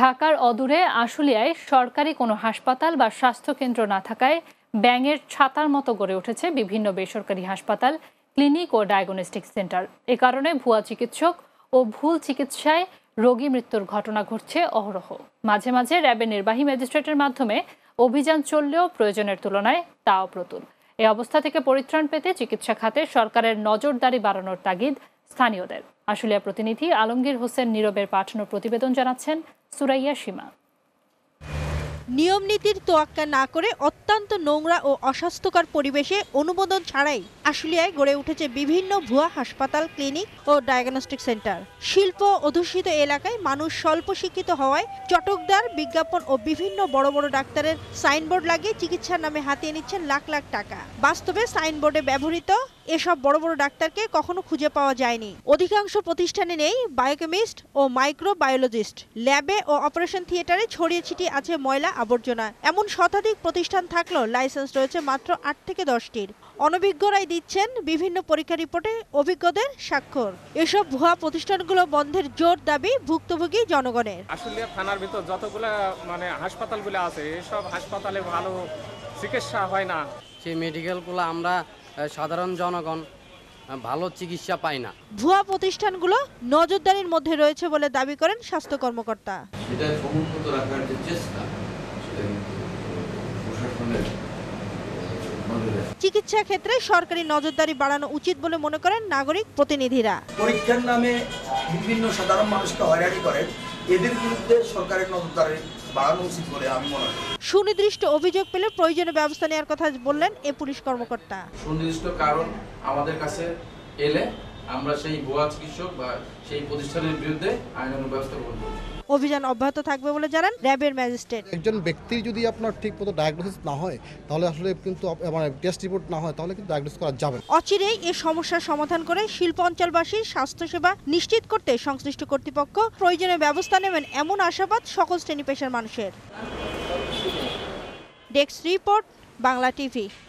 ঢাকার অদূরে আশুলিয়ায় সরকারি কোনো হাসপাতাল বা স্বাস্থ্যকেন্দ্র না থাকায় ব্যাঙের ছাতার মতো গড়ে উঠেছে বিভিন্ন বেসরকারি হাসপাতাল ক্লিনিক ও ডায়াগনস্টিক সেন্টার এ কারণে ভুয়া চিকিৎসক ও ভুল চিকিৎসায় রোগী মৃত্যুর ঘটনা ঘটছে অহরহ মাঝে মাঝে র্যাবের নির্বাহী ম্যাজিস্ট্রেটের মাধ্যমে অভিযান চললেও প্রয়োজনের তুলনায় তা অপ্রতুল এ অবস্থা থেকে পরিত্রাণ পেতে চিকিৎসা খাতে সরকারের নজরদারি বাড়ানোর তাগিদ স্থানীয়দের আশুলিয়া প্রতিনিধি আলমগীর হোসেন নীরবের পাঠানোর প্রতিবেদন জানাচ্ছেন সুরাইয়া সীমা নিয়ম নীতির তোয়াক্কা না করে অত্যন্ত নোংরা ও অস্বাস্থ্যকর পরিবেশে অনুমোদন ছাড়াই আশুলিয়ায় গড়ে উঠেছে বিভিন্ন ভুয়া হাসপাতাল ক্লিনিক ও ডায়াগনস্টিক সেন্টার শিল্প অধুষিত এলাকায় মানুষ স্বল্প শিক্ষিত হওয়ায় চটকদার বিজ্ঞাপন ও বিভিন্ন বড় বড় ডাক্তারের সাইনবোর্ড লাগিয়ে চিকিৎসার নামে হাতিয়ে নিচ্ছেন লাখ লাখ টাকা বাস্তবে সাইনবোর্ডে ব্যবহৃত এসব বড় বড় ডাক্তারকে কখনো খুঁজে পাওয়া যায়নি অধিকাংশ প্রতিষ্ঠানে নেই বায়োকেমিস্ট ও মাইক্রোবায়োলজিস্ট ল্যাবে ও অপারেশন থিয়েটারে ছড়িয়ে ছিটিয়ে আছে ময়লা আবর্জনা এমন শতাধিক প্রতিষ্ঠান থাকলেও লাইসেন্স রয়েছে মাত্র আট থেকে দশটির অনভিজ্ঞরাই দিচ্ছেন বিভিন্ন পরীক্ষা রিপোর্টে অভিজ্ঞদের স্বাক্ষর এসব ভুয়া প্রতিষ্ঠানগুলো বন্ধের জোর দাবি ভুক্তভোগী জনগণের আসলে থানার ভিতর যতগুলো মানে হাসপাতালগুলো আছে এসব হাসপাতালে ভালো চিকিৎসা হয় না সেই মেডিকেলগুলো আমরা সাধারণ জনগণ ভালো চিকিৎসা পায় না ভুয়া প্রতিষ্ঠানগুলো নজরদারির মধ্যে রয়েছে বলে দাবি করেন স্বাস্থ্য কর্মকর্তা সেটা সমুন্নত রাখার যে চেষ্টা চিকিৎসা ক্ষেত্রে সরকারি নজরদারি বাড়ানো উচিত বলে মনে করেন নাগরিক প্রতিনিধিরা পরীক্ষার নামে বিভিন্ন সাধারণ মানুষকে হয়রানি করেন এদের বিরুদ্ধে সরকারের নজরদারি বাড়ানো উচিত বলে আমি মনে করি সুনির্দিষ্ট অভিযোগ পেলে প্রয়োজনীয় ব্যবস্থা নেওয়ার কথা বললেন এ পুলিশ কর্মকর্তা সুনির্দিষ্ট কারণ আমাদের কাছে এলে আমরা সেই ভুয়া চিকিৎসক বা সেই প্রতিষ্ঠানের বিরুদ্ধে আইনানুগ ব্যবস্থা করব অভিযান অব্যাহত থাকবে বলে জানান র্যাবের ম্যাজিস্ট্রেট একজন ব্যক্তির যদি আপনার ঠিক মতো ডায়াগনোসিস না হয় তাহলে আসলে কিন্তু আমার টেস্ট রিপোর্ট না হয় তাহলে কিন্তু ডায়াগনোস করা যাবে অচিরেই এই সমস্যার সমাধান করে শিল্প অঞ্চলবাসীর স্বাস্থ্যসেবা নিশ্চিত করতে সংশ্লিষ্ট কর্তৃপক্ষ প্রয়োজনীয় ব্যবস্থা নেবেন এমন আশাবাদ সকল শ্রেণী পেশার মানুষের ডেক্স রিপোর্ট বাংলা টিভি